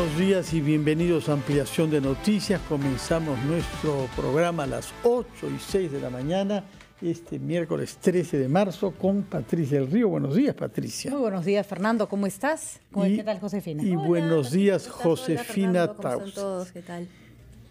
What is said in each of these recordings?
buenos días y bienvenidos a Ampliación de Noticias. Comenzamos nuestro programa a las 8 y 6 de la mañana, este miércoles 13 de marzo, con Patricia del Río. Buenos días, Patricia. Muy buenos días, Fernando. ¿Cómo estás? ¿Cómo ¿Qué tal, Josefina? Y buenos días, Josefina Hola, ¿Cómo están todos? ¿Qué tal?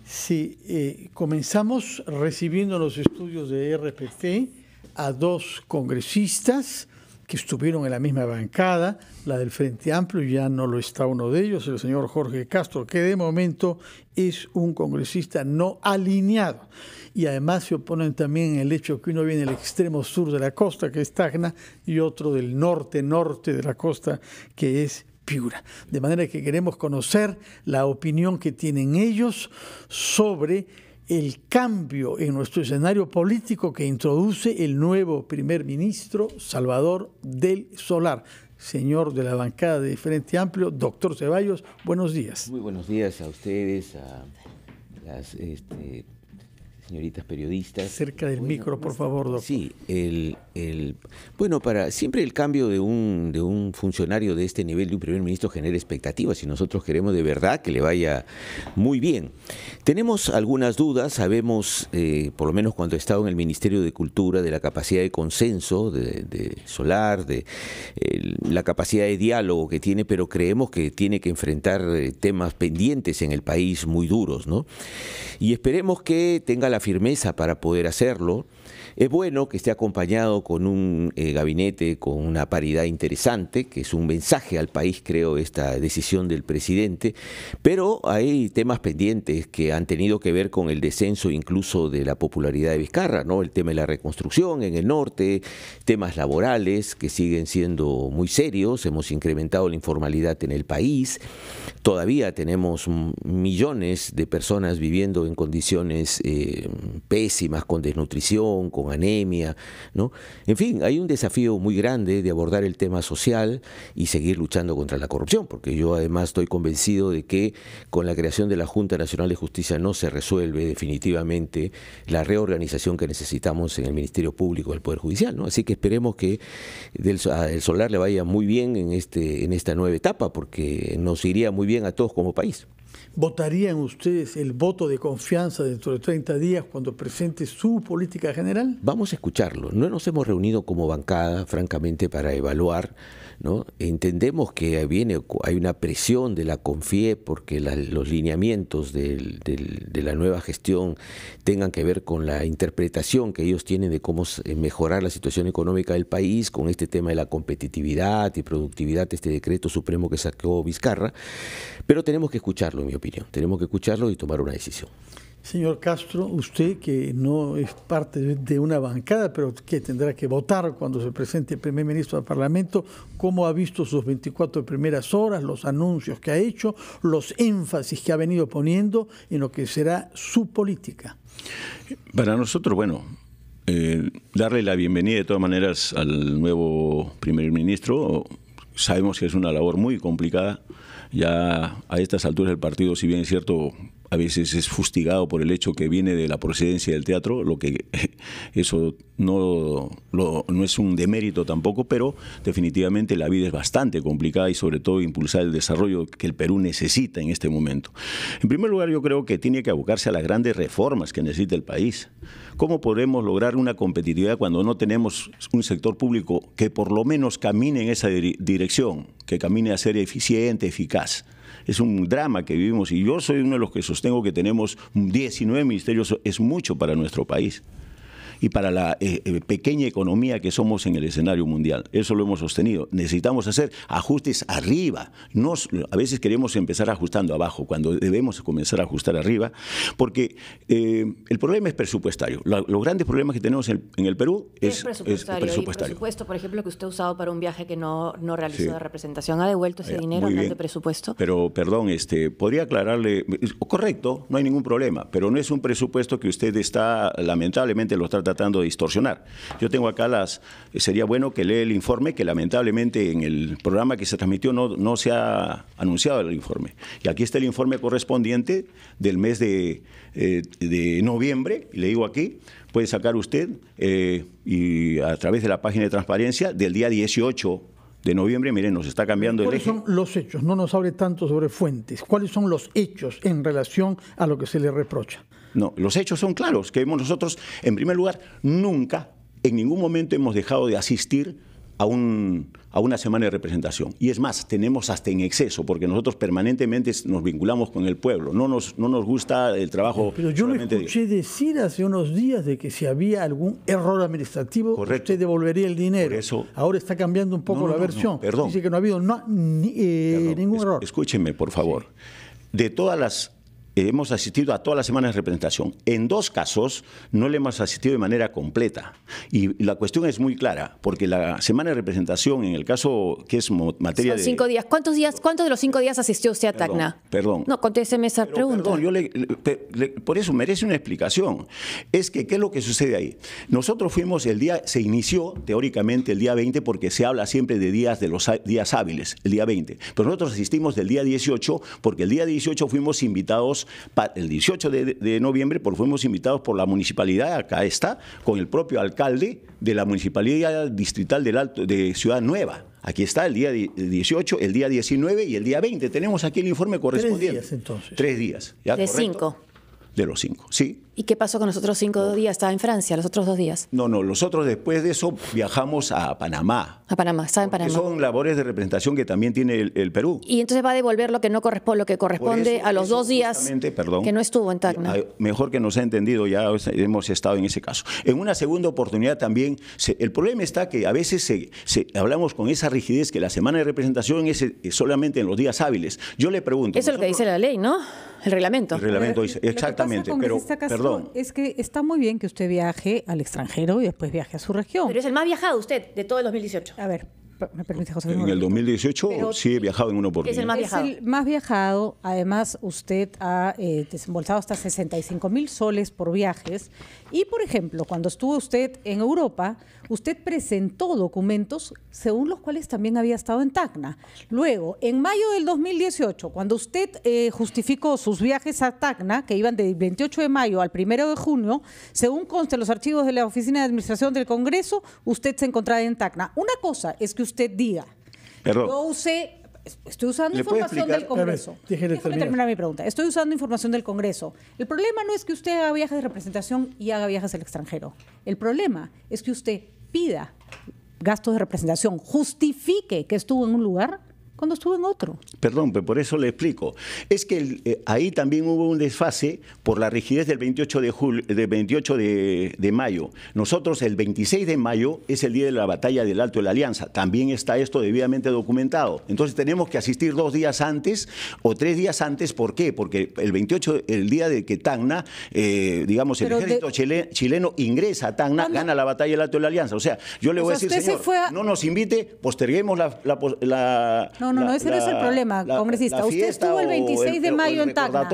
Sí, eh, comenzamos recibiendo los estudios de RPT a dos congresistas que estuvieron en la misma bancada, la del Frente Amplio, ya no lo está uno de ellos, el señor Jorge Castro, que de momento es un congresista no alineado. Y además se oponen también el hecho que uno viene del extremo sur de la costa, que es Tacna, y otro del norte-norte de la costa, que es Piura. De manera que queremos conocer la opinión que tienen ellos sobre el cambio en nuestro escenario político que introduce el nuevo primer ministro Salvador del Solar. Señor de la bancada de Frente Amplio, doctor Ceballos, buenos días. Muy buenos días a ustedes, a las este, señoritas periodistas. Cerca del micro, por favor, doctor. Sí, el, el, bueno, para siempre el cambio de un, de un funcionario de este nivel, de un primer ministro, genera expectativas y nosotros queremos de verdad que le vaya muy bien. Tenemos algunas dudas, sabemos, eh, por lo menos cuando he estado en el Ministerio de Cultura, de la capacidad de consenso de, Solar, de la capacidad de diálogo que tiene, pero creemos que tiene que enfrentar eh, temas pendientes en el país muy duros, ¿no? Y esperemos que tenga la firmeza para poder hacerlo, es bueno que esté acompañado con un eh, gabinete con una paridad interesante, que es un mensaje al país, creo, esta decisión del presidente, pero hay temas pendientes que han tenido que ver con el descenso incluso de la popularidad de Vizcarra, ¿no? El tema de la reconstrucción en el norte, temas laborales que siguen siendo muy serios, hemos incrementado la informalidad en el país, todavía tenemos millones de personas viviendo en condiciones eh, pésimas, con desnutrición, con anemia, ¿no? En fin, hay un desafío muy grande de abordar el tema social y seguir luchando contra la corrupción, porque yo además estoy convencido de que con la creación de la Junta Nacional de Justicia no se resuelve definitivamente la reorganización que necesitamos en el Ministerio Público del Poder Judicial, ¿no? Así que esperemos que ah, el Solar le vaya muy bien en, este, en esta nueva etapa, porque nos iría muy bien a todos como país. ¿Votarían ustedes el voto de confianza dentro de 30 días cuando presente su política general? Vamos a escucharlo. No nos hemos reunido como bancada, francamente, para evaluar. ¿no? Entendemos que viene, hay una presión de la CONFIE porque los lineamientos de la nueva gestión tengan que ver con la interpretación que ellos tienen de cómo eh, mejorar la situación económica del país con este tema de la competitividad y productividad, este decreto supremo que sacó Vizcarra. Pero tenemos que escucharlo, mi opinión. Tenemos que escucharlo y tomar una decisión. Señor Castro, usted que no es parte de una bancada, pero que tendrá que votar cuando se presente el primer ministro al Parlamento, ¿cómo ha visto sus 24 primeras horas, los anuncios que ha hecho, los énfasis que ha venido poniendo en lo que será su política? Para nosotros, bueno, eh, darle la bienvenida de todas maneras al nuevo primer ministro. Sabemos que es una labor muy complicada ya a estas alturas el partido, si bien es cierto, a veces es fustigado por el hecho que viene de la procedencia del teatro, lo que eso no, no es un demérito tampoco, pero definitivamente la vida es bastante complicada y sobre todo impulsar el desarrollo que el Perú necesita en este momento. En primer lugar, yo creo que tiene que abocarse a las grandes reformas que necesita el país. ¿Cómo podemos lograr una competitividad cuando no tenemos un sector público que por lo menos camine en esa dirección, que camine a ser eficiente, eficaz? es un drama que vivimos y yo soy uno de los que sostengo que tenemos 19 ministerios, es mucho para nuestro país y para la eh, eh, pequeña economía que somos en el escenario mundial. Eso lo hemos sostenido. Necesitamos hacer ajustes arriba. a veces queremos empezar ajustando abajo, cuando debemos comenzar a ajustar arriba, porque eh, el problema es presupuestario. los grandes problemas que tenemos en, el, Perú es, presupuestario. presupuesto, por ejemplo, que usted ha usado para un viaje que no, realizó de representación, ha devuelto ese dinero hablando de presupuesto. Pero, perdón, este, podría aclararle, correcto, no hay ningún problema, pero no es un presupuesto que usted está, lamentablemente, lo trata tratando de distorsionar. Yo tengo acá las, sería bueno que lee el informe, que lamentablemente en el programa que se transmitió no, no se ha anunciado el informe. Y aquí está el informe correspondiente del mes de, eh, de noviembre, le digo aquí, puede sacar usted eh, y a través de la página de transparencia del día 18 de noviembre, miren, nos está cambiando el eje. ¿Cuáles son los hechos? No nos hable tanto sobre fuentes. ¿Cuáles son los hechos en relación a lo que se le reprocha? No, los hechos son claros, que vemos nosotros, en primer lugar, nunca, en ningún momento hemos dejado de asistir a, un, a, una semana de representación. Y es más, tenemos hasta en exceso, porque nosotros permanentemente nos vinculamos con el pueblo. No nos, no nos gusta el trabajo. Pero yo lo escuché decir hace unos días de que si había algún error administrativo, usted devolvería el dinero. eso... Ahora está cambiando un poco la versión. perdón. Dice que no ha habido eh, ningún error. Escúcheme, por favor. De todas las hemos asistido a todas las semanas de representación. En dos casos no le hemos asistido de manera completa. Y la cuestión es muy clara, porque la semana de representación, en el caso que es materia Son cinco días. ¿Cuántos días, cuántos de los cinco días asistió usted a Tacna? Perdón. No, contésteme esa pregunta. por eso merece una explicación. Es que, ¿qué es lo que sucede ahí? Nosotros fuimos el día, se inició teóricamente el día 20, porque se habla siempre de días de los días hábiles, el día 20. Pero nosotros asistimos del día 18, porque el día 18 fuimos invitados el 18 de, noviembre por, pues, fuimos invitados por la municipalidad, acá está, con el propio alcalde de la municipalidad distrital del Alto, de Ciudad Nueva. Aquí está el día 18, el día 19 y el día 20. Tenemos aquí el informe correspondiente. Tres días entonces. Tres días. De cinco. De los cinco, sí. ¿Y qué pasó con los otros cinco días? Estaba en Francia, los otros dos días. No, no, nosotros después de eso viajamos a Panamá. A Panamá, estaba en Panamá. son labores de representación que también tiene el, Perú. Y entonces va a devolver lo que no corresponde, lo que corresponde a los dos días que no estuvo en Tacna. Mejor que nos ha entendido, ya hemos estado en ese caso. En una segunda oportunidad también, el problema está que a veces hablamos con esa rigidez que la semana de representación es solamente en los días hábiles. Yo le pregunto. Eso es lo que dice la ley, ¿no? el reglamento. El reglamento dice, exactamente. Pero, perdón. Es que está muy bien que usted viaje al extranjero y después viaje a su región. Pero es el más viajado usted de todo el 2018. A ver me En el 2018 sí he viajado en uno por Es Es el más viajado. Además, usted ha eh, desembolsado hasta 65 mil soles por viajes. Y, por ejemplo, cuando estuvo usted en Europa, usted presentó documentos según los cuales también había estado en Tacna. Luego, en mayo del 2018, cuando usted eh, justificó sus viajes a Tacna, que iban del 28 de mayo al 1 de junio, según consta los archivos de la Oficina de Administración del Congreso, usted se encontraba en Tacna. Una cosa es que usted usted diga. Yo use Estoy usando información del Congreso. Déjeme terminar mi pregunta. Estoy usando información del Congreso. El problema no es que usted haga viajes de representación y haga viajes al extranjero. El problema es que usted pida gastos de representación, justifique que estuvo en un lugar cuando estuvo en otro. Perdón, pero por eso le explico. Es que eh, ahí también hubo un desfase por la rigidez del 28, de, julio, 28 de, mayo. Nosotros el 26 de mayo es el día de la batalla del Alto de la Alianza. También está esto debidamente documentado. Entonces tenemos que asistir dos días antes o tres días antes. ¿Por qué? Porque el 28, el día de que Tacna, eh, digamos, el ejército chileno ingresa a Tacna, gana la batalla del Alto de la Alianza. O sea, yo le voy a decir, señor, no nos invite, posterguemos la... la no, no, no, ese no es el problema, congresista. Usted estuvo el 26 de mayo en Tacna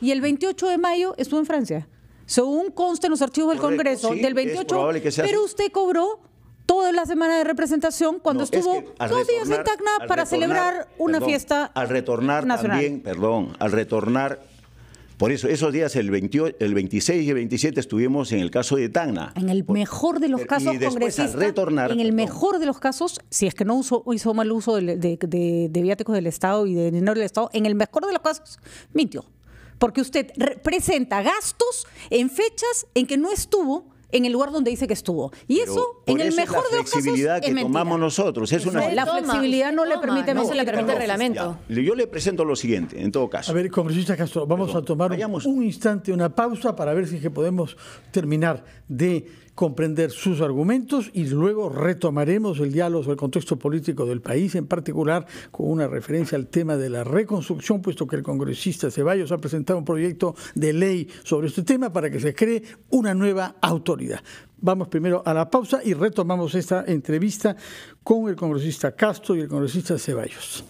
y el 28 de mayo estuvo en Francia. Según consta en los archivos del Congreso, del 28, pero usted cobró toda la semana de representación cuando estuvo dos días en Tacna para celebrar una fiesta. Al retornar también, perdón, al retornar por eso, esos días, el, 26 y el 27, estuvimos en el caso de Tacna. En el mejor de los casos, y En el mejor de los casos, si es que no hizo mal uso de, de viáticos del Estado y de dinero del Estado, en el mejor de los casos, mintió. Porque usted presenta gastos en fechas en que no estuvo en el lugar donde dice que estuvo. Y eso, en el mejor de los casos, la flexibilidad que tomamos nosotros. Es una... La flexibilidad no le permite, permite el reglamento. yo le presento lo siguiente, en todo caso. A ver, congresista Castro, vamos a tomar un instante, una pausa para ver si que podemos terminar de comprender sus argumentos y luego retomaremos el diálogo sobre el contexto político del país, en particular con una referencia al tema de la reconstrucción, puesto que el congresista Ceballos ha presentado un proyecto de ley sobre este tema para que se cree una nueva autoridad. Vamos primero a la pausa y retomamos esta entrevista con el congresista Castro y el congresista Ceballos.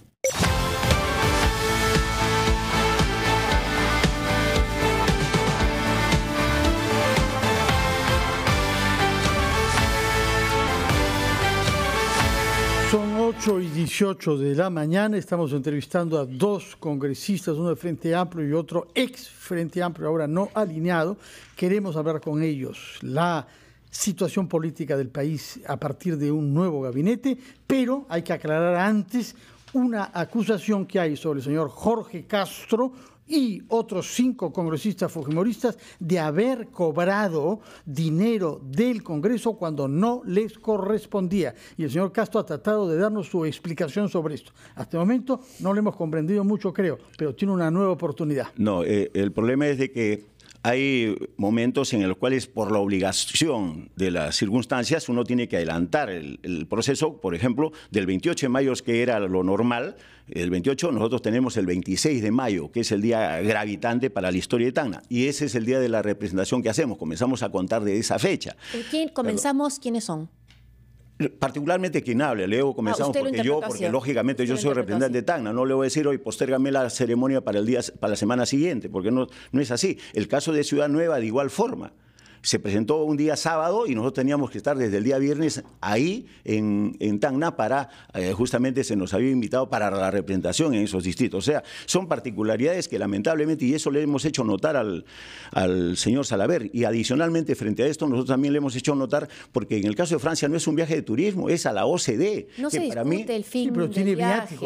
8 y 18 de la mañana estamos entrevistando a dos congresistas, uno de Frente Amplio y otro ex Frente Amplio, ahora no alineado. Queremos hablar con ellos la situación política del país a partir de un nuevo gabinete, pero hay que aclarar antes una acusación que hay sobre el señor Jorge Castro, y otros cinco congresistas fujimoristas de haber cobrado dinero del Congreso cuando no les correspondía. Y el señor Castro ha tratado de darnos su explicación sobre esto. Hasta el momento no lo hemos comprendido mucho, creo, pero tiene una nueva oportunidad. No, eh, el problema es de que hay momentos en los cuales por la obligación de las circunstancias uno tiene que adelantar el, proceso, por ejemplo, del 28 de mayo, que era lo normal, el 28, nosotros tenemos el 26 de mayo, que es el día gravitante para la historia de Tana y ese es el día de la representación que hacemos, comenzamos a contar de esa fecha. comenzamos? ¿Quiénes son? particularmente quien hable, Leo, comenzamos ah, porque yo, porque lógicamente yo soy representante de Tacna, no le voy a decir hoy postérgame la ceremonia para el día, para la semana siguiente, porque no, no es así. El caso de Ciudad Nueva de igual forma se presentó un día sábado y nosotros teníamos que estar desde el día viernes ahí en, en para, eh, justamente se nos había invitado para la representación en esos distritos. O sea, son particularidades que lamentablemente, y eso le hemos hecho notar al, al señor Salaver, y adicionalmente frente a esto nosotros también le hemos hecho notar, porque en el caso de Francia no es un viaje de turismo, es a la OCDE. No que para mí, sí, pero tiene viaje,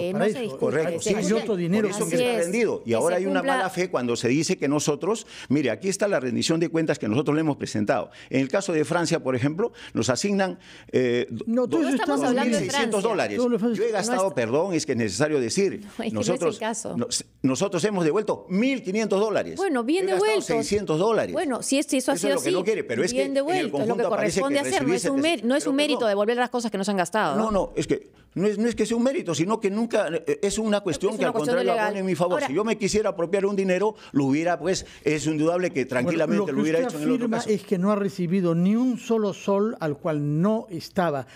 Correcto. otro dinero. que está rendido. Y ahora hay una mala fe cuando se dice que nosotros, mire, aquí está la rendición de cuentas que nosotros le hemos en el caso de Francia, por ejemplo, nos asignan eh, no, estamos hablando de dólares. Yo he gastado, perdón, es que es necesario decir, nosotros, nosotros hemos devuelto 1.500 dólares. Bueno, bien devuelto. 600 dólares. Bueno, si, eso ha sido es lo que no quiere, pero es que devuelto, el es lo que corresponde hacer. No es un, mérito, no es un mérito devolver las cosas que nos han gastado. No, no, es que no es, no es que sea un mérito, sino que nunca eh, es una cuestión que al cuestión contrario pone en mi favor. si yo me quisiera apropiar un dinero, lo hubiera, pues, es indudable que tranquilamente lo, lo, hubiera hecho en el otro caso es que no ha recibido ni un solo sol al cual no estaba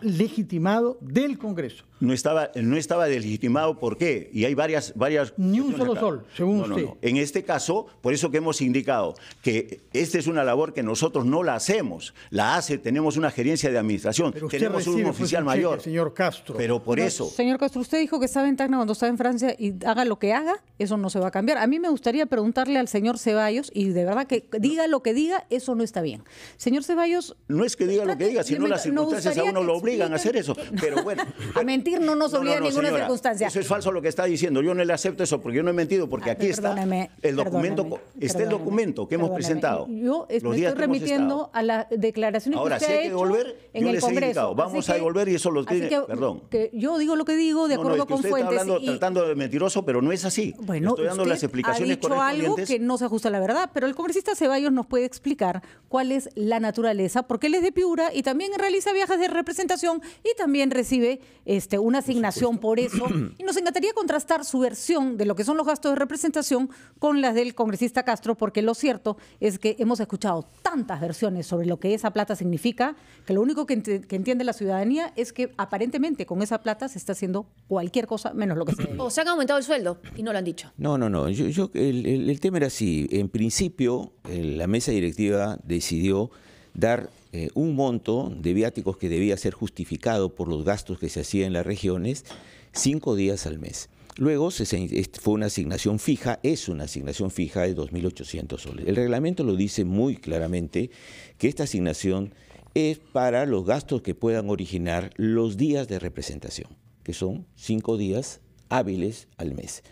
legitimado del Congreso. No estaba, no estaba legitimado ¿por qué? Y hay varias... varias ni un solo sol, según usted. En este caso, por eso que hemos indicado que esta es una labor que nosotros no la hacemos, la hace, tenemos una gerencia de administración, tenemos un pues, oficial mayor. señor Castro. Pero por eso... Señor Castro, usted dijo que estaba en Tacna cuando estaba en Francia y haga lo que haga, eso no se va a cambiar. A mí me gustaría preguntarle al señor Ceballos, y de verdad que diga lo que diga, no está bien. Señor Ceballos... No es que diga lo que diga, sino las circunstancias a uno lo obligan a hacer eso. Pero bueno... A mentir no nos obliga ninguna circunstancia. Eso es falso lo que está diciendo. Yo no le acepto eso porque yo no he mentido, porque ah, aquí está el documento, está el documento que hemos presentado. Yo estoy remitiendo a las declaraciones Ahora, que usted si hay que devolver, en el Congreso. vamos a devolver y eso lo tiene, perdón. yo digo lo que digo de acuerdo usted Está tratando de mentiroso, pero no es así. Bueno, estoy dando las explicaciones ha dicho algo que no se ajusta a la verdad, pero el congresista Ceballos nos puede explicar cuál es la naturaleza, porque él es de Piura y también realiza viajes de representación y también recibe este, una asignación por, eso. Y nos encantaría contrastar su versión de lo que son los gastos de representación con las del congresista Castro, porque lo cierto es que hemos escuchado tantas versiones sobre lo que esa plata significa, que lo único que, entiende la ciudadanía es que aparentemente con esa plata se está haciendo cualquier cosa menos lo que se debe. O se han aumentado el sueldo y no lo han dicho. No, no, no. el tema era así. En principio, la mesa directiva decidió dar eh, un monto de viáticos que debía ser justificado por los gastos que se hacían en las regiones cinco días al mes. Luego fue una asignación fija, es una asignación fija de 2.800 soles. El reglamento lo dice muy claramente que esta asignación es para los gastos que puedan originar los días de representación, que son cinco días hábiles al mes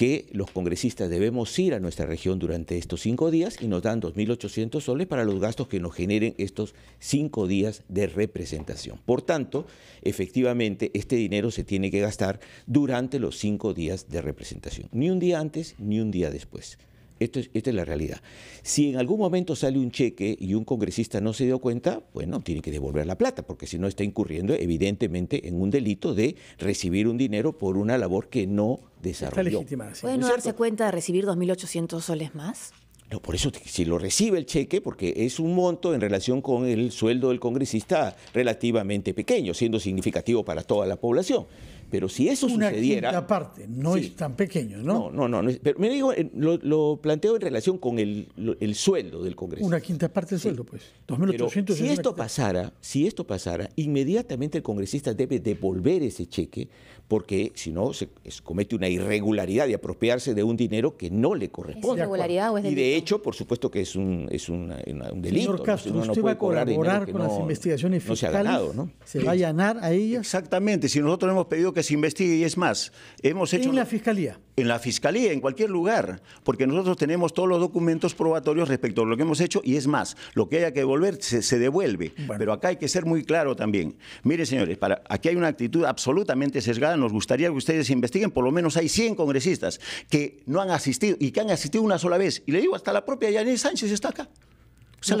que los congresistas debemos ir a nuestra región durante estos cinco días y nos dan 2.800 soles para los gastos que nos generen estos cinco días de representación. Por tanto, efectivamente, este dinero se tiene que gastar durante los cinco días de representación, ni un día antes ni un día después esta es la realidad. Si en algún momento sale un cheque y un congresista no se dio cuenta, bueno, tiene que devolver la plata, porque si no está incurriendo evidentemente en un delito de recibir un dinero por una labor que no desarrolló. ¿Puede no darse cuenta de recibir 2.800 soles más? No, por eso si lo recibe el cheque, porque es un monto en relación con el sueldo del congresista relativamente pequeño, siendo significativo para toda la población. Pero si eso Una Quinta parte, no es tan pequeño, ¿no? No, no, no. pero me digo, eh, lo, planteo en relación con el, sueldo del Congreso. Una quinta parte del sueldo, pues. 2.800 Si esto pasara, si esto pasara, inmediatamente el congresista debe devolver ese cheque, porque si no, se, comete una irregularidad de apropiarse de un dinero que no le corresponde. irregularidad Y de hecho, por supuesto que es un, es delito. Señor Castro, usted va a colaborar con las investigaciones fiscales. Se, va a allanar a ellas. Exactamente. Si nosotros hemos pedido que se investigue y es más, hemos hecho... En la Fiscalía. En la Fiscalía, en cualquier lugar, porque nosotros tenemos todos los documentos probatorios respecto a lo que hemos hecho y es más, lo que haya que devolver se, devuelve. Pero acá hay que ser muy claro también. Mire, señores, para, aquí hay una actitud absolutamente sesgada, nos gustaría que ustedes investiguen, por lo menos hay 100 congresistas que no han asistido y que han asistido una sola vez. Y le digo, hasta la propia Yanis Sánchez está acá. O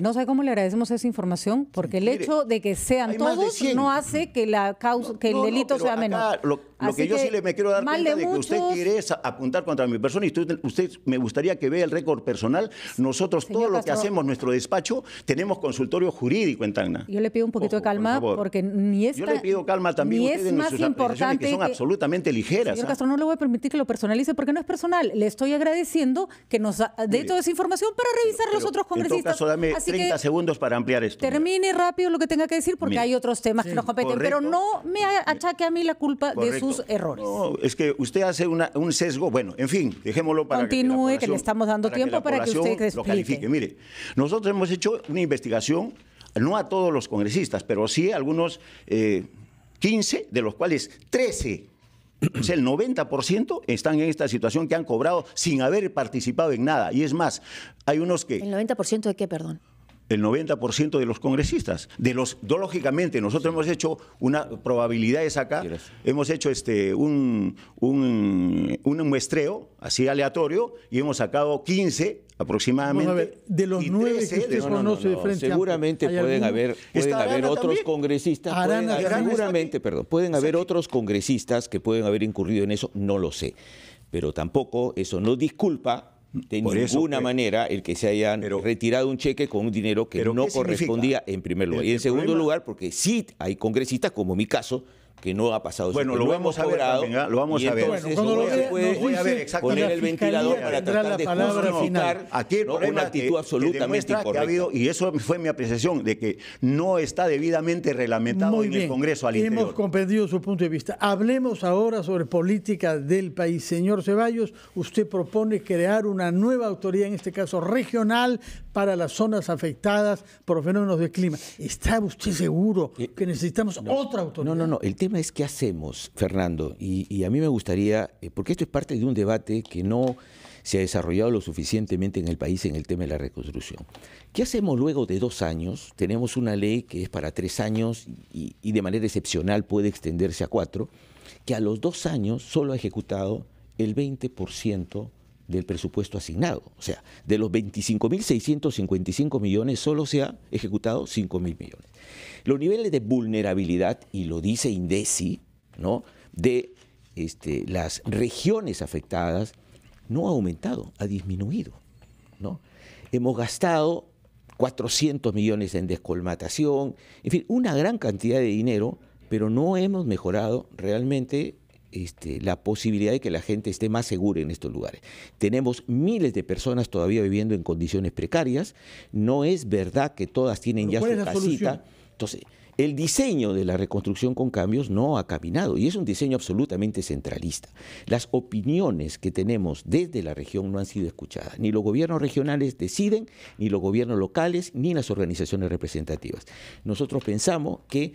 no sabe cómo le agradecemos esa información, porque el hecho de que sean todos no hace que la causa, que el delito sea menor. Lo, que, yo sí le me quiero dar cuenta de, que usted quiere apuntar contra mi persona y usted, me gustaría que vea el récord personal. Nosotros todo lo que hacemos nuestro despacho tenemos consultorio jurídico en Tacna. Yo le pido un poquito de calma porque ni es Yo le pido calma también es más importante que son absolutamente ligeras. Señor ¿ah? Castro, no le voy a permitir que lo personalice porque no es personal. Le estoy agradeciendo que nos dé toda esa información para revisar los otros congresistas. En todo caso, dame 30 segundos para ampliar esto. Termine rápido lo que tenga que decir porque hay otros temas que nos competen, pero no me achaque a mí la culpa de sus errores. No, es que usted hace un sesgo, bueno, en fin, dejémoslo para Continúe, que, le estamos dando tiempo para que usted lo califique. Mire, nosotros hemos hecho una investigación, no a todos los congresistas, pero sí a algunos 15, eh, de los cuales 13 o sea, el 90% están en esta situación que han cobrado sin haber participado en nada. Y es más, hay unos que... ¿El 90% de qué, perdón? el 90% de los congresistas. De los, lógicamente, nosotros hemos hecho una de sacar, hemos hecho este, un, un, muestreo así aleatorio y hemos sacado 15 aproximadamente. de los nueve que de frente Seguramente pueden haber, haber otros congresistas. seguramente, perdón, pueden haber otros congresistas que pueden haber incurrido en eso, no lo sé. Pero tampoco eso no disculpa de ninguna eh, manera el que se hayan retirado un cheque con un dinero que no correspondía en primer lugar. y en segundo lugar, porque sí hay congresistas, como mi caso, que no ha pasado. Bueno, lo, hemos ¿eh? lo, vamos a ver, a ver. Bueno, a poner el ventilador para tratar de final. Aquí una actitud absolutamente y eso fue mi apreciación, de que no está debidamente reglamentado en el Congreso al Hemos comprendido su punto de vista. Hablemos ahora sobre política del país. Señor Ceballos, usted propone crear una nueva autoridad, en este caso regional, para las zonas afectadas por fenómenos de clima. ¿Está usted seguro que necesitamos otra autoridad? No, no, no. El tema es qué hacemos, Fernando. Y, a mí me gustaría, eh, porque esto es parte de un debate que no se ha desarrollado lo suficientemente en el país en el tema de la reconstrucción. ¿Qué hacemos luego de dos años? Tenemos una ley que es para tres años y, y de manera excepcional puede extenderse a cuatro, que a los dos años solo ha ejecutado el 20% del presupuesto asignado. O sea, de los 25.655 millones solo se ha ejecutado 5.000 millones. Los niveles de vulnerabilidad, y lo dice INDECI, ¿no? de este, las regiones afectadas, no ha aumentado, ha disminuido. ¿no? Hemos gastado 400 millones en descolmatación, en fin, una gran cantidad de dinero, pero no hemos mejorado realmente este, la posibilidad de que la gente esté más segura en estos lugares. Tenemos miles de personas todavía viviendo en condiciones precarias. No es verdad que todas tienen ya su casita. Entonces, el diseño de la reconstrucción con cambios no ha caminado y es un diseño absolutamente centralista. Las opiniones que tenemos desde la región no han sido escuchadas. Ni los gobiernos regionales deciden, ni los gobiernos locales, ni las organizaciones representativas. Nosotros pensamos que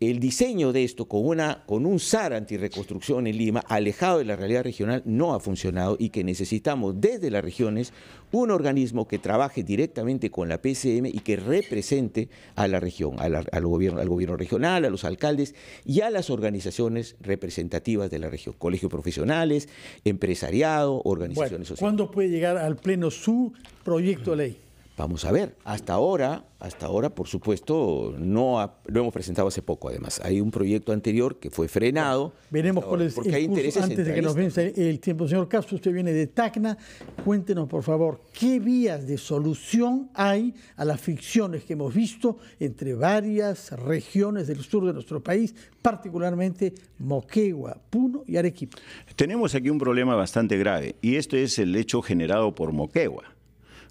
el diseño de esto con, una, con un SAR antirreconstrucción en Lima, alejado de la realidad regional, no ha funcionado y que necesitamos desde las regiones un organismo que trabaje directamente con la PCM y que represente a la región, al, gobierno, al gobierno regional, a los alcaldes y a las organizaciones representativas de la región, colegios profesionales, empresariado, organizaciones sociales. ¿Cuándo puede llegar al Pleno su proyecto de ley? Vamos a ver. Hasta ahora, hasta ahora, por supuesto, no lo hemos presentado hace poco. Además, hay un proyecto anterior que fue frenado. Veremos cuál es el hay antes de que nos vence el tiempo, señor Castro. Usted viene de Tacna. Cuéntenos, por favor, qué vías de solución hay a las ficciones que hemos visto entre varias regiones del sur de nuestro país, particularmente Moquegua, Puno y Arequipa. Tenemos aquí un problema bastante grave y esto es el hecho generado por Moquegua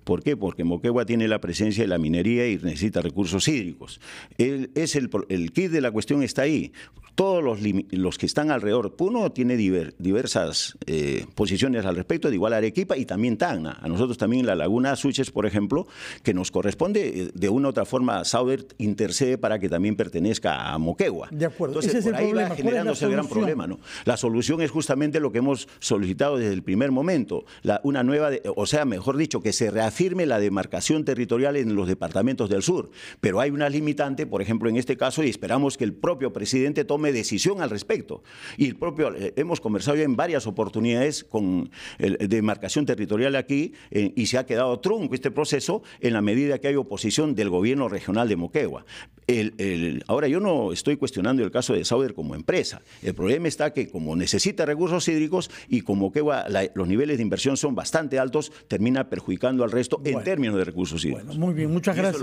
¿Por qué? Porque Moquegua tiene la presencia de la minería y necesita recursos hídricos. El, es el, kit de la cuestión está ahí todos los, que están alrededor. Puno tiene diversas eh, posiciones al respecto, de igual Arequipa y también Tacna. A nosotros también la Laguna Suches, por ejemplo, que nos corresponde, eh, de una u otra forma, Saubert intercede para que también pertenezca a Moquegua. De acuerdo. Entonces, es el ahí problema. va generándose el gran problema. ¿no? La solución es justamente lo que hemos solicitado desde el primer momento, la, una nueva, o sea, mejor dicho, que se reafirme la demarcación territorial en los departamentos del sur. Pero hay una limitante, por ejemplo, en este caso, y esperamos que el propio presidente tome decisión al respecto. Y el propio, eh, hemos conversado ya en varias oportunidades con demarcación territorial aquí eh, y se ha quedado trunco este proceso en la medida que hay oposición del gobierno regional de Moquegua. El, ahora, yo no estoy cuestionando el caso de Sauder como empresa. El problema está que como necesita recursos hídricos y como Moquegua los niveles de inversión son bastante altos, termina perjudicando al resto en términos de recursos hídricos. Bueno, muy bien, muchas gracias.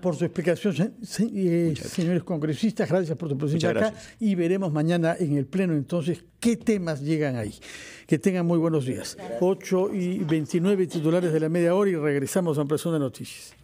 por su explicación, eh, señores congresistas. Gracias por su presencia y veremos mañana en el Pleno entonces qué temas llegan ahí. Que tengan muy buenos días. 8 y 29 titulares de la media hora y regresamos a empresa de Noticias.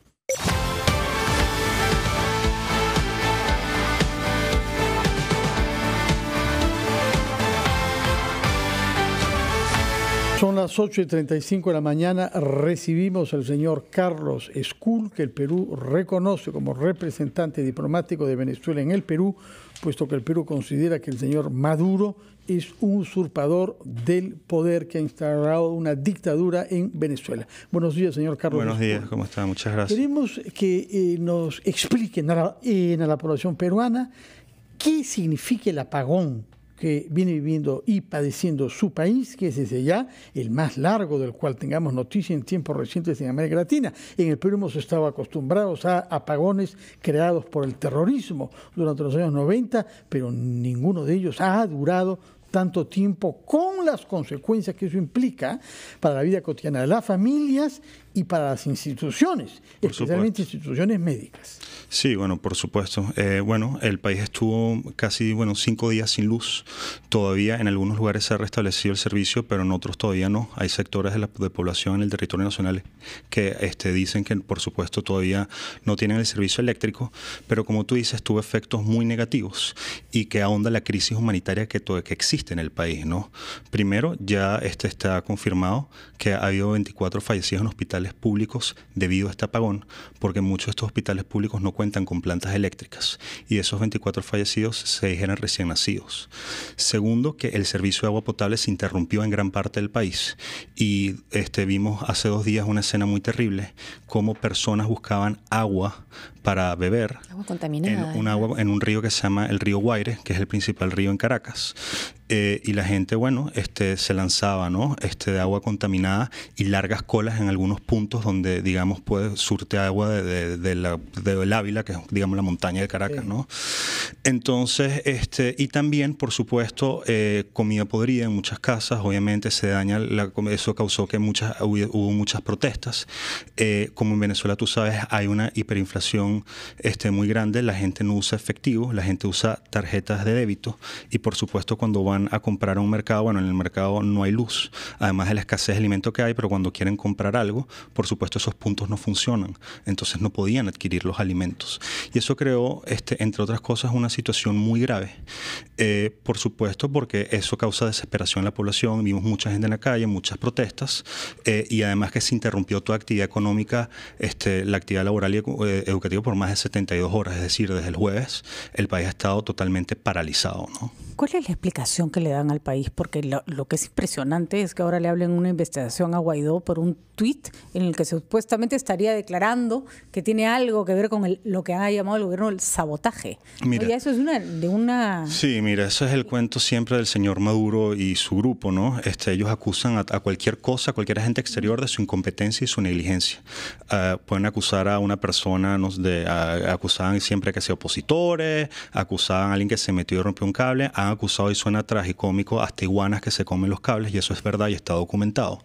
Son las 8 y 35 de la mañana. Recibimos al señor Carlos Escul, que el Perú reconoce como representante diplomático de Venezuela en el Perú, puesto que el Perú considera que el señor Maduro es un usurpador del poder que ha instalado una dictadura en Venezuela. Buenos días, señor Carlos. Buenos días, ¿cómo está? Muchas gracias. Queremos que eh, nos expliquen a la población peruana qué significa el apagón que viene viviendo y padeciendo su país, que es desde ya el más largo del cual tengamos noticia en tiempos recientes en América Latina. En el Perú hemos estado acostumbrados a apagones creados por el terrorismo durante los años 90, pero ninguno de ellos ha durado tanto tiempo con las consecuencias que eso implica para la vida cotidiana de las familias y para las instituciones, especialmente instituciones médicas. Sí, bueno, por supuesto. Eh, bueno, el país estuvo casi, bueno, cinco días sin luz. Todavía en algunos lugares se ha restablecido el servicio, pero en otros todavía no. Hay sectores de la de población en el territorio nacional que este, dicen que, por supuesto, todavía no tienen el servicio eléctrico, pero como tú dices, tuvo efectos muy negativos y que ahonda la crisis humanitaria que, que existe en el país, ¿no? Primero, ya este está confirmado que ha habido 24 fallecidos en hospitales públicos debido a este apagón, porque muchos de estos hospitales públicos no cuentan con plantas eléctricas y esos 24 fallecidos, se eran recién nacidos. Segundo, que el servicio de agua potable se interrumpió en gran parte del país y este, vimos hace dos días una escena muy terrible, como personas buscaban agua para beber en, un ¿eh? agua, en un río que se llama el río Guaire, que es el principal río en Caracas. Eh, y la gente, bueno, este, se lanzaba ¿no? este, de agua contaminada y largas colas en algunos puntos donde, digamos, puede surte agua de, de, la, de el Ávila, que es, digamos, la montaña de Caracas, ¿no? Entonces, este, y también, por supuesto, eh, comida podrida en muchas casas, obviamente se daña, la, eso causó que muchas, hubo muchas protestas. como en Venezuela, tú sabes, hay una hiperinflación este, muy grande, la gente no usa efectivo, la gente usa tarjetas de débito y por supuesto cuando van a comprar a un mercado, bueno, en el mercado no hay luz, además de la escasez de alimento que hay, pero cuando quieren comprar algo, por supuesto esos puntos no funcionan, entonces no podían adquirir los alimentos. Y eso creó, este, entre otras cosas, una situación muy grave, eh, por supuesto porque eso causa desesperación en la población, vimos mucha gente en la calle, muchas protestas eh, y además que se interrumpió toda actividad económica, este, la actividad laboral y eh, educativa por más de 72 horas, es decir, desde el jueves el país ha estado totalmente paralizado. ¿no? ¿Cuál es la explicación que le dan al país? Porque lo, que es impresionante es que ahora le hablen una investigación a Guaidó por un tuit en el que supuestamente estaría declarando que tiene algo que ver con lo que ha llamado el gobierno el sabotaje. Mira, eso es de una... Sí, mira, eso es el cuento siempre del señor Maduro y su grupo, ¿no? Este, ellos acusan a, cualquier cosa, a cualquier agente exterior de su incompetencia y su negligencia. Ah, pueden acusar a una persona no, de Ah, acusaban siempre que se opositores, acusaban a alguien que se metió y rompió un cable, han acusado y suena tragicómico hasta iguanas que se comen los cables y eso es verdad y está documentado.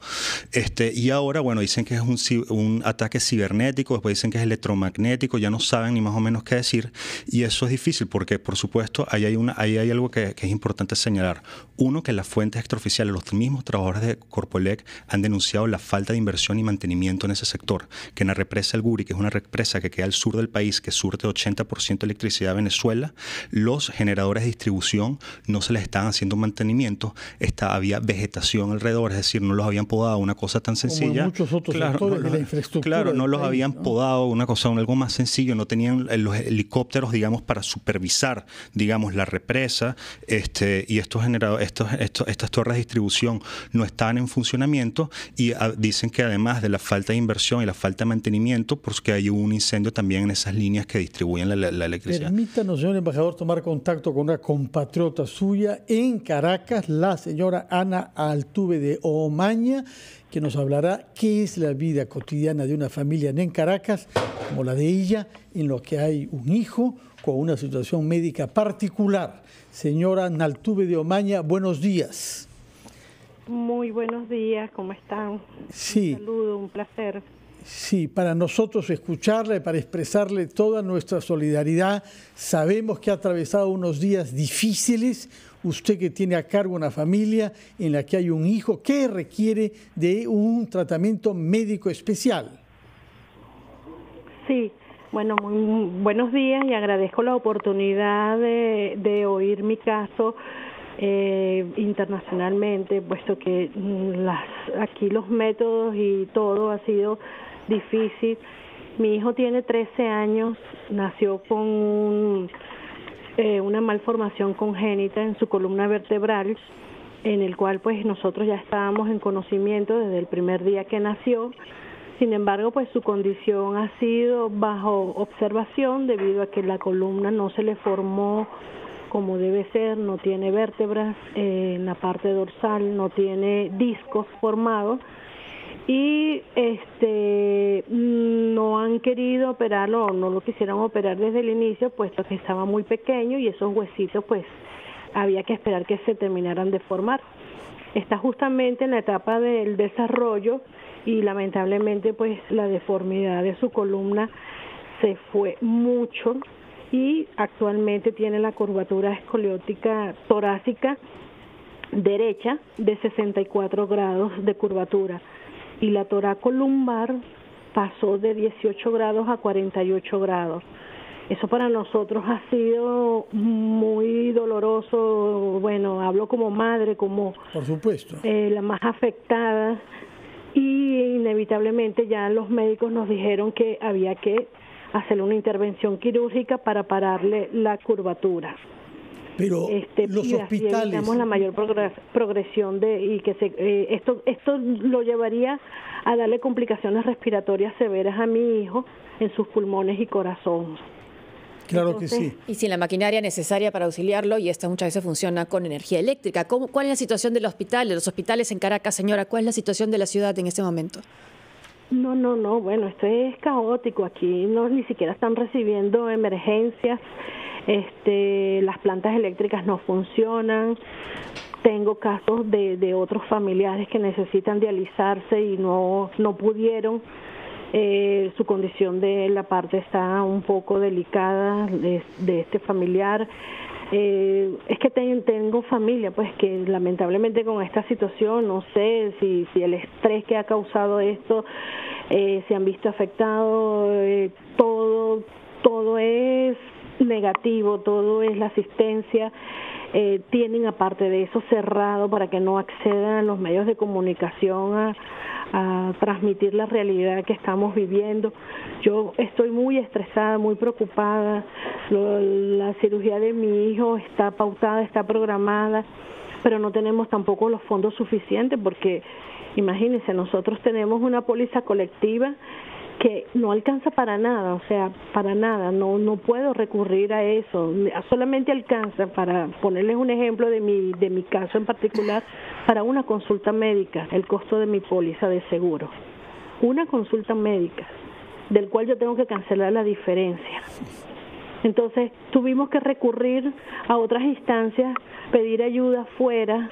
Este, y ahora, bueno, dicen que es un, ataque cibernético, después dicen que es electromagnético, ya no saben ni más o menos qué decir y eso es difícil porque, por supuesto, ahí hay, ahí hay algo que, es importante señalar. Uno, que las fuentes extraoficiales, los mismos trabajadores de Corpolec han denunciado la falta de inversión y mantenimiento en ese sector, que en la represa El Guri, que es una represa que queda al sur del país, que surte 80% de electricidad Venezuela, los generadores de distribución no se les estaban haciendo mantenimiento, está, había vegetación alrededor, es decir, no los habían podado, una cosa tan sencilla. Como muchos otros claro, no los, de la infraestructura. Claro, no los habían podado, una cosa, algo más sencillo, no tenían los helicópteros, digamos, para supervisar, digamos, la represa, este, y estos generadores, estos, estas torres de distribución no estaban en funcionamiento, y ah, dicen que además de la falta de inversión y la falta de mantenimiento, porque pues hay un incendio también esas líneas que distribuyen la, electricidad. Permítanos, señor embajador, tomar contacto con una compatriota suya en Caracas, la señora Ana Altuve de Omaña, que nos hablará qué es la vida cotidiana de una familia en Caracas, como la de ella, en lo que hay un hijo con una situación médica particular. Señora Ana Altuve de Omaña, buenos días. Muy buenos días, ¿cómo están? Sí. Un saludo, un placer. Sí, para nosotros escucharle, para expresarle toda nuestra solidaridad. Sabemos que ha atravesado unos días difíciles, usted que tiene a cargo una familia en la que hay un hijo que requiere de un tratamiento médico especial. Sí, bueno, buenos días y agradezco la oportunidad de, oír mi caso. Eh, internacionalmente, puesto que las, aquí los métodos y todo ha sido difícil. Mi hijo tiene 13 años, nació con eh, una malformación congénita en su columna vertebral, en el cual pues nosotros ya estábamos en conocimiento desde el primer día que nació. Sin embargo, pues su condición ha sido bajo observación debido a que la columna no se le formó como debe ser, no tiene vértebras eh, en la parte dorsal, no tiene discos formados y este no han querido operarlo no lo quisieron operar desde el inicio puesto que estaba muy pequeño y esos huesitos pues había que esperar que se terminaran de formar. Está justamente en la etapa del desarrollo y lamentablemente pues la deformidad de su columna se fue mucho y actualmente tiene la curvatura escoliótica torácica derecha de 64 grados de curvatura y la lumbar pasó de 18 grados a 48 grados. Eso para nosotros ha sido muy doloroso, bueno, hablo como madre, como eh, la más afectada y inevitablemente ya los médicos nos dijeron que había que hacer una intervención quirúrgica para pararle la curvatura pero este, los hospitales la mayor progresión de y que se, eh, esto esto lo llevaría a darle complicaciones respiratorias severas a mi hijo en sus pulmones y corazón. Claro que sí. Y sin la maquinaria necesaria para auxiliarlo, y esta muchas veces funciona con energía eléctrica. ¿Cuál es la situación del hospital, de los hospitales en Caracas, señora? ¿Cuál es la situación de la ciudad en este momento? No, no, no, bueno, esto es caótico aquí, no ni siquiera están recibiendo emergencias, este, las plantas eléctricas no funcionan, tengo casos de, de otros familiares que necesitan dializarse y no, no pudieron. Eh, su condición de la parte está un poco delicada de, este familiar. Eh, es que tengo familia, pues que lamentablemente con esta situación, no sé si, si el estrés que ha causado esto, eh, se han visto afectado, todo, todo es negativo, todo es la asistencia. Eh, tienen aparte de eso cerrado para que no accedan los medios de comunicación a, transmitir la realidad que estamos viviendo. Yo estoy muy estresada, muy preocupada. la cirugía de mi hijo está pautada, está programada, pero no tenemos tampoco los fondos suficientes porque, imagínense, nosotros tenemos una póliza colectiva que no alcanza para nada, o sea, para nada, no no puedo recurrir a eso, solamente alcanza para ponerles un ejemplo de mi de mi caso en particular para una consulta médica, el costo de mi póliza de seguro. Una consulta médica del cual yo tengo que cancelar la diferencia. Entonces, tuvimos que recurrir a otras instancias, pedir ayuda afuera,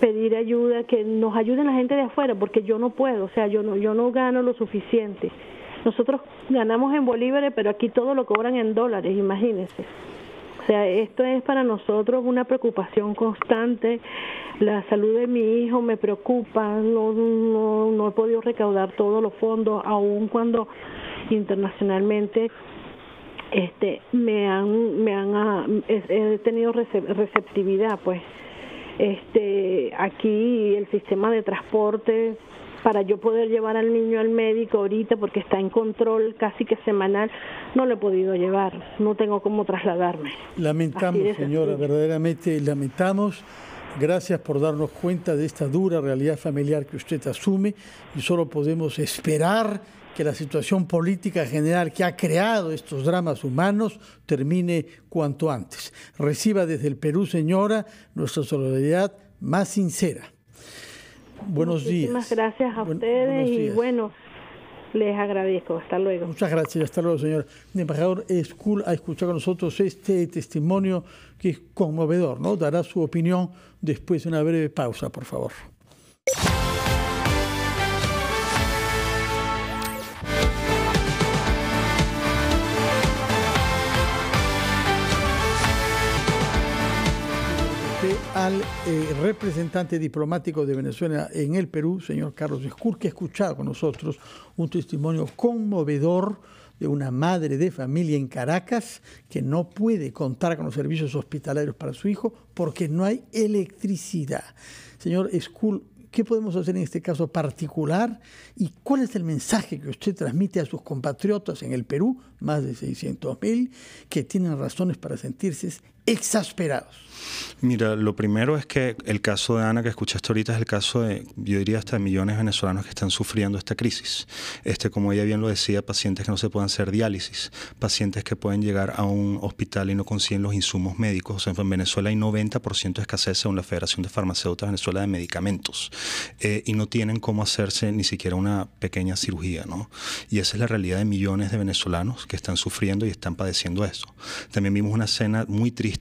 pedir ayuda, que nos ayuden la gente de afuera, porque yo no puedo, o sea, yo no, yo no gano lo suficiente. Nosotros ganamos en bolívares, pero aquí todo lo cobran en dólares, imagínense. O sea, esto es para nosotros una preocupación constante. La salud de mi hijo me preocupa, no, no, he podido recaudar todos los fondos, aun cuando internacionalmente este me han me han ah, he tenido receptividad pues este aquí el sistema de transporte para yo poder llevar al niño al médico ahorita porque está en control casi que semanal, no lo he podido llevar, no tengo cómo trasladarme. Lamentamos, señora, verdaderamente lamentamos. Gracias por darnos cuenta de esta dura realidad familiar que usted asume y solo podemos esperar que la situación política general que ha creado estos dramas humanos termine cuanto antes. Reciba desde el Perú, señora, nuestra solidaridad más sincera. Buenos días. Muchas gracias a ustedes y bueno, les agradezco. Hasta luego. Muchas gracias. Hasta luego, señor. El embajador School ha escuchado con nosotros este testimonio que es conmovedor, ¿no? Dará su opinión después de una breve pausa, por favor. al eh, representante diplomático de Venezuela en el Perú, señor Carlos Escur, que ha escuchado con nosotros un testimonio conmovedor de una madre de familia en Caracas que no puede contar con los servicios hospitalarios para su hijo porque no hay electricidad. Señor Escur, ¿qué podemos hacer en este caso particular y cuál es el mensaje que usted transmite a sus compatriotas en el Perú, más de 600 mil, que tienen razones para sentirse exasperados? Mira, lo primero es que el caso de Ana que escuchaste ahorita es el caso de, yo diría, hasta millones de venezolanos que están sufriendo esta crisis. Este, como ella bien lo decía, pacientes que no se pueden hacer diálisis, pacientes que pueden llegar a un hospital y no consiguen los insumos médicos. O sea, en Venezuela hay 90% de escasez según la Federación de Farmacéuticas de Venezuela de medicamentos eh, y no tienen cómo hacerse ni siquiera una pequeña cirugía, Y esa es la realidad de millones de venezolanos que están sufriendo y están padeciendo eso. También vimos una escena muy triste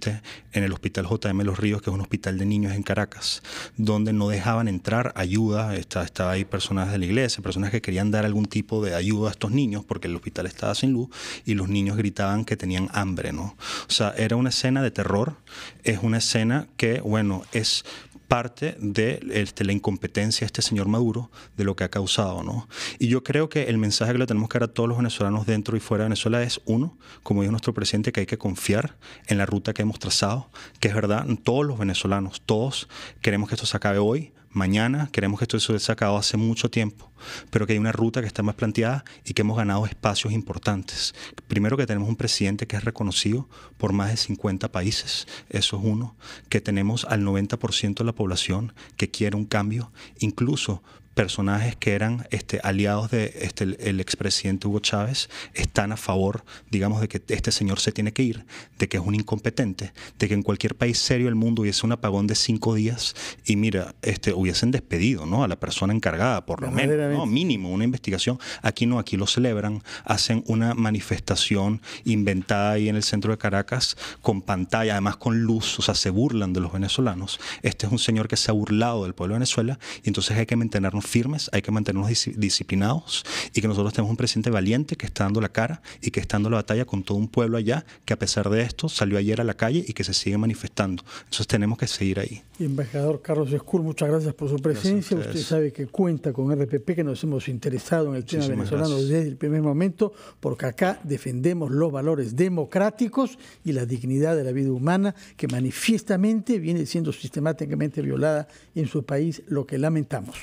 en el Hospital JM Los Ríos, que es un hospital de niños en Caracas, donde no dejaban entrar ayuda, estaba, estaba ahí personas de la iglesia, personas que querían dar algún tipo de ayuda a estos niños porque el hospital estaba sin luz y los niños gritaban que tenían hambre, ¿no? O sea, era una escena de terror, es una escena que, bueno, es parte de este, la incompetencia de este señor Maduro, de lo que ha causado. ¿no? Y yo creo que el mensaje que le tenemos que dar a todos los venezolanos dentro y fuera de Venezuela es, uno, como dijo nuestro presidente, que hay que confiar en la ruta que hemos trazado, que es verdad, todos los venezolanos, todos queremos que esto se acabe hoy, mañana, queremos que esto se sacado hace mucho tiempo, pero que hay una ruta que está más planteada y que hemos ganado espacios importantes. Primero que tenemos un presidente que es reconocido por más de 50 países, eso es uno, que tenemos al 90% de la población que quiere un cambio, incluso personajes que eran este, aliados de este, el, expresidente Hugo Chávez están a favor, digamos, de que este señor se tiene que ir, de que es un incompetente, de que en cualquier país serio del mundo hubiese un apagón de cinco días y mira, este, hubiesen despedido a la persona encargada, por lo menos, mínimo, una investigación. Aquí no, aquí lo celebran, hacen una manifestación inventada ahí en el centro de Caracas con pantalla, además con luz, o sea, se burlan de los venezolanos. Este es un señor que se ha burlado del pueblo de Venezuela y entonces hay que mantenernos firmes, hay que mantenernos disciplinados y que nosotros tenemos un presidente valiente que está dando la cara y que está dando la batalla con todo un pueblo allá que a pesar de esto salió ayer a la calle y que se sigue manifestando. Entonces tenemos que seguir ahí. embajador Carlos Escur, muchas gracias por su presencia. Usted sabe que cuenta con RPP, que nos hemos interesado en el tema venezolano desde el primer momento, porque acá defendemos los valores democráticos y la dignidad de la vida humana que manifiestamente viene siendo sistemáticamente violada en su país, lo que lamentamos.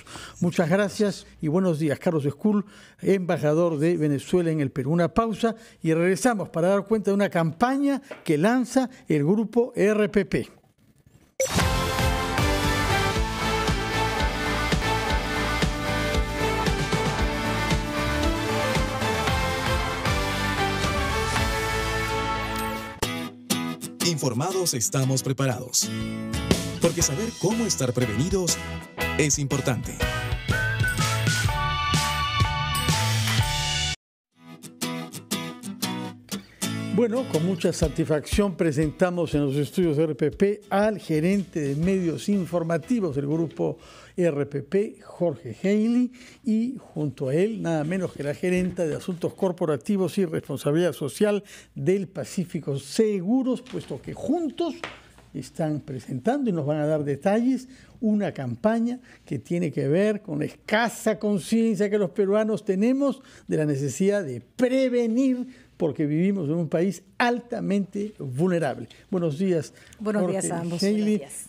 Muchas gracias y buenos días. Carlos Escul, embajador de Venezuela en el Perú. Una pausa y regresamos para dar cuenta de una campaña que lanza el grupo RPP. Informados estamos preparados porque saber cómo estar prevenidos es importante. Bueno, con mucha satisfacción presentamos en los estudios de RPP al gerente de medios informativos del grupo RPP, Jorge Haley, y junto a él nada menos que la gerenta de asuntos corporativos y responsabilidad social del Pacífico Seguros, puesto que juntos están presentando y nos van a dar detalles, una campaña que tiene que ver con la escasa conciencia que los peruanos tenemos de la necesidad de prevenir porque vivimos en un país altamente vulnerable. Buenos días. Buenos días ambos.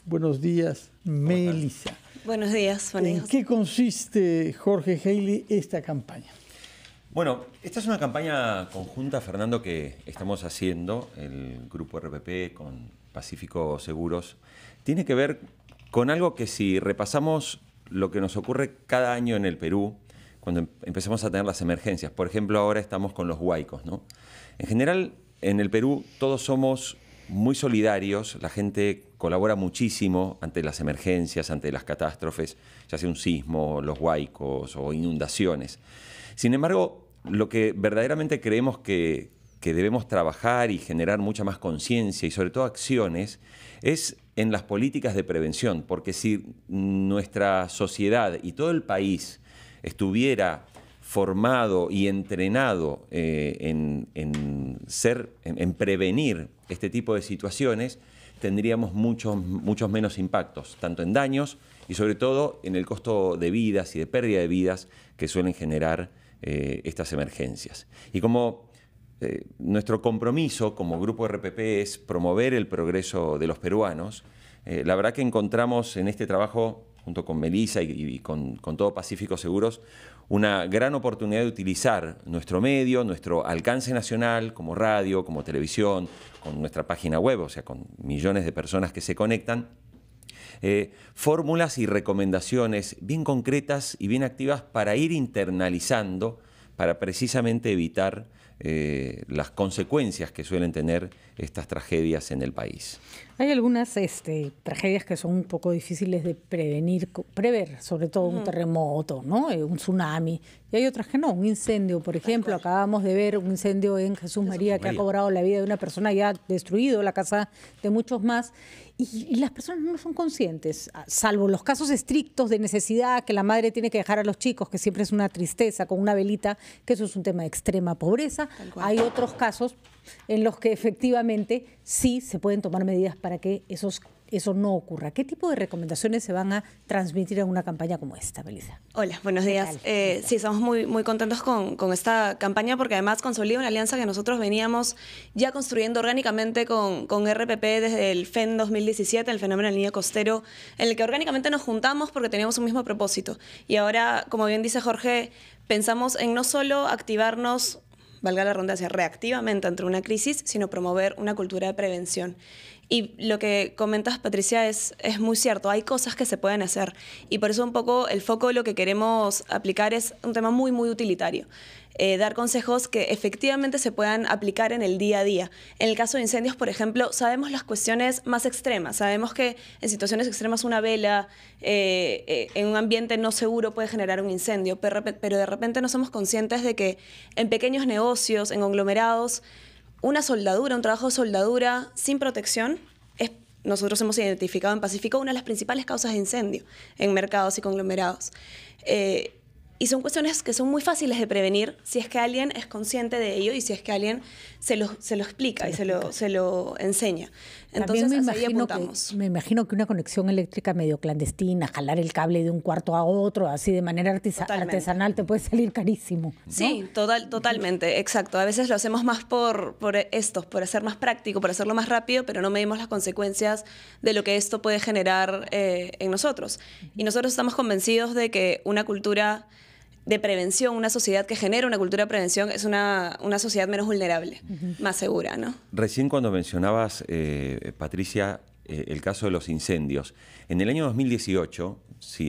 Buenos días. Buenos Melissa. Buenos días, Juan ¿En qué consiste, Jorge Haley, esta campaña? Bueno, esta es una campaña conjunta, Fernando, que estamos haciendo, el grupo RPP con Pacífico Seguros, tiene que ver con algo que si repasamos lo que nos ocurre cada año en el Perú, cuando em-, empezamos a tener las emergencias, por ejemplo ahora estamos con los huaicos, ¿no? En general, en el Perú todos somos muy solidarios, la gente colabora muchísimo ante las emergencias, ante las catástrofes, ya sea un sismo, los huaicos o inundaciones. Sin embargo, lo que verdaderamente creemos que, que debemos trabajar y generar mucha más conciencia y sobre todo acciones es en las políticas de prevención, porque si nuestra sociedad y todo el país estuviera formado y entrenado eh, en, prevenir este tipo de situaciones, tendríamos muchos, muchos menos impactos, tanto en daños y sobre todo en el costo de vidas y de pérdida de vidas que suelen generar eh, estas emergencias. Y como eh, nuestro compromiso como Grupo RPP es promover el progreso de los peruanos. Eh, la verdad que encontramos en este trabajo, junto con Melissa y, con, todo Pacífico Seguros, una gran oportunidad de utilizar nuestro medio, nuestro alcance nacional, como radio, como televisión, con nuestra página web, o sea, con millones de personas que se conectan, eh, fórmulas y recomendaciones bien concretas y bien activas para ir internalizando, para precisamente evitar eh, las consecuencias que suelen tener estas tragedias en el país. Hay algunas este, tragedias que son un poco difíciles de prevenir, prever, sobre todo un terremoto, ¿no? Eh, un tsunami, y hay otras que no, un incendio, por ejemplo, acabamos de ver un incendio en Jesús María que ha cobrado la vida de una persona y ha destruido la casa de muchos más, y, las personas no son conscientes, ah, salvo los casos estrictos de necesidad que la madre tiene que dejar a los chicos, que siempre es una tristeza con una velita, que eso es un tema de extrema pobreza. Hay otros casos en los que efectivamente sí se pueden tomar medidas para que esos eso no ocurra. ¿Qué tipo de recomendaciones se van a transmitir en una campaña como esta, Melissa? Hola, buenos días. Eh, sí, estamos muy, muy contentos con, esta campaña porque además consolida una alianza que nosotros veníamos ya construyendo orgánicamente con, con RPP desde el FEN 2017, el fenómeno del niño costero, en el que orgánicamente nos juntamos porque teníamos un mismo propósito. Y ahora, como bien dice Jorge, pensamos en no solo activarnos valga la redundancia, reactivamente ante una crisis, sino promover una cultura de prevención. Y lo que comentas, Patricia, es, es muy cierto. Hay cosas que se pueden hacer. Y por eso un poco el foco de lo que queremos aplicar es un tema muy, muy utilitario. Eh, dar consejos que efectivamente se puedan aplicar en el día a día. En el caso de incendios, por ejemplo, sabemos las cuestiones más extremas. Sabemos que en situaciones extremas una vela eh, eh, en un ambiente no seguro puede generar un incendio, pero de repente no somos conscientes de que en pequeños negocios, en conglomerados, una soldadura, un trabajo de soldadura sin protección, nosotros hemos identificado en Pacífico una de las principales causas de incendio en mercados y conglomerados. Eh, y son cuestiones que son muy fáciles de prevenir si es que alguien es consciente de ello y si es que alguien se lo, explica y Se, lo, se lo enseña. Entonces, me imagino, que, me imagino que una conexión eléctrica medio clandestina, jalar el cable de un cuarto a otro, así de manera artesanal, te puede salir carísimo. Sí, total, totalmente, exacto. A veces lo hacemos más por, por estos, por hacer más práctico, por hacerlo más rápido, pero no medimos las consecuencias de lo que esto puede generar eh, en nosotros. Y nosotros estamos convencidos de que una cultura de prevención, una sociedad que genera una cultura de prevención es una, sociedad menos vulnerable, más segura, ¿no? Recién cuando mencionabas, eh, Patricia, eh, el caso de los incendios. En el año 2018,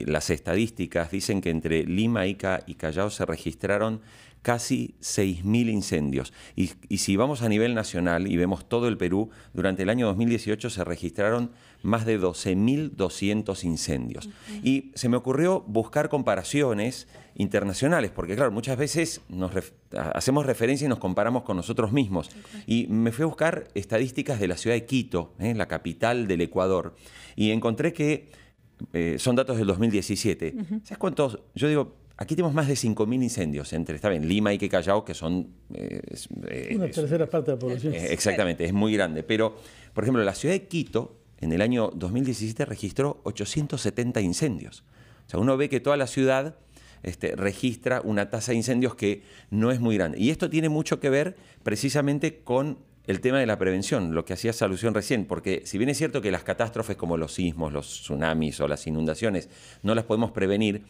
las estadísticas dicen que entre Lima, Ica y Callao se registraron casi 6.000 incendios. Y, si vamos a nivel nacional y vemos todo el Perú, durante el año 2018 se registraron más de 12.200 incendios. Y se me ocurrió buscar comparaciones internacionales, porque claro, muchas veces nos hacemos referencia y nos comparamos con nosotros mismos. Y me fui a buscar estadísticas de la ciudad de Quito, ¿eh? la capital del Ecuador, y encontré que... Eh, son datos del 2017. ¿Sabes cuántos? Yo digo, Aquí tenemos más de 5.000 incendios entre, está bien, Lima y Quecallao, que son... Eh, eh, una tercera parte de la población. Eh, exactamente, es muy grande. Pero, por ejemplo, la ciudad de Quito, en el año 2017, registró 870 incendios. O sea, uno ve que toda la ciudad este, registra una tasa de incendios que no es muy grande. Y esto tiene mucho que ver precisamente con el tema de la prevención, lo que hacía alusión recién, porque si bien es cierto que las catástrofes como los sismos, los tsunamis o las inundaciones no las podemos prevenir,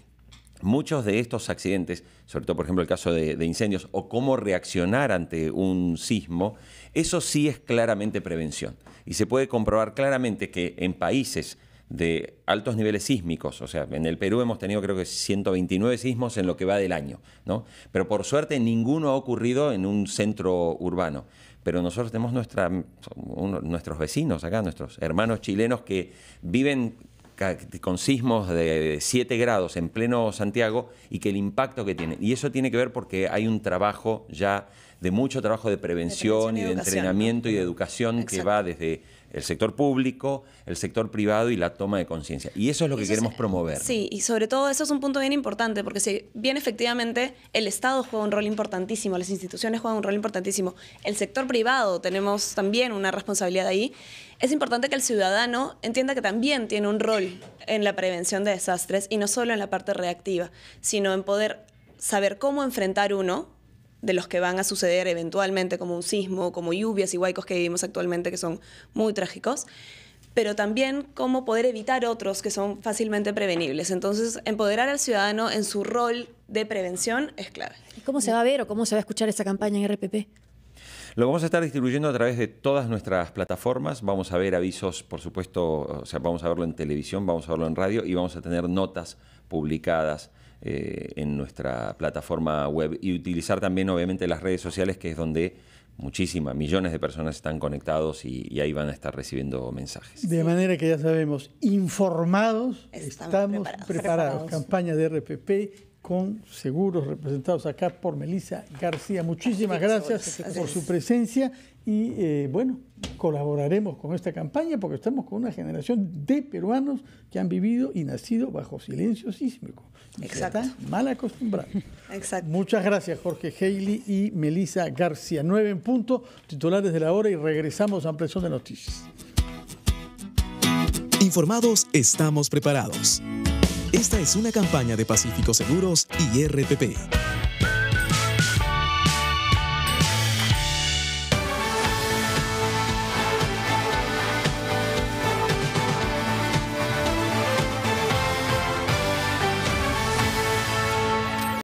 muchos de estos accidentes, sobre todo por ejemplo el caso de, incendios, o cómo reaccionar ante un sismo, eso sí es claramente prevención. Y se puede comprobar claramente que en países de altos niveles sísmicos, o sea, en el Perú hemos tenido creo que 129 sismos en lo que va del año, ¿no? Pero por suerte ninguno ha ocurrido en un centro urbano. Pero nosotros tenemos nuestra, nuestros vecinos acá, nuestros hermanos chilenos que viven con sismos de 7 grados en pleno Santiago y que el impacto que tiene. Y eso tiene que ver porque hay un trabajo ya de mucho trabajo de prevención, y de entrenamiento y de educación que va desde el sector público, el sector privado y la toma de conciencia. Y eso es lo que queremos promover. Sí, y sobre todo eso es un punto bien importante, porque si bien efectivamente el Estado juega un rol importantísimo, las instituciones juegan un rol importantísimo, el sector privado tenemos también una responsabilidad ahí, es importante que el ciudadano entienda que también tiene un rol en la prevención de desastres y no solo en la parte reactiva, sino en poder saber cómo enfrentar uno de los que van a suceder eventualmente, como un sismo, como lluvias y huaicos que vivimos actualmente, que son muy trágicos, pero también cómo poder evitar otros que son fácilmente prevenibles. Entonces, empoderar al ciudadano en su rol de prevención es clave. cómo se va a ver o cómo se va a escuchar esa campaña en RPP? Lo vamos a estar distribuyendo a través de todas nuestras plataformas. Vamos a ver avisos, por supuesto, o sea, vamos a verlo en televisión, vamos a verlo en radio y vamos a tener notas publicadas eh, en nuestra plataforma web y utilizar también, obviamente, las redes sociales, que es donde muchísimas, millones de personas están conectados y, ahí van a estar recibiendo mensajes. De manera que ya sabemos, informados, estamos, preparados. Campaña de RPP con seguros representados acá por Melisa García. Muchísimas gracias por su presencia y eh, bueno, colaboraremos con esta campaña porque estamos con una generación de peruanos que han vivido y nacido bajo silencio sísmico. Exacto. mal acostumbrados. Exacto. Muchas gracias Jorge Haley y Melisa García. Nueve en punto, titulares de la hora y regresamos a Ampliación de Noticias. Informados estamos preparados. Esta es una campaña de Pacíficos Seguros y RPP.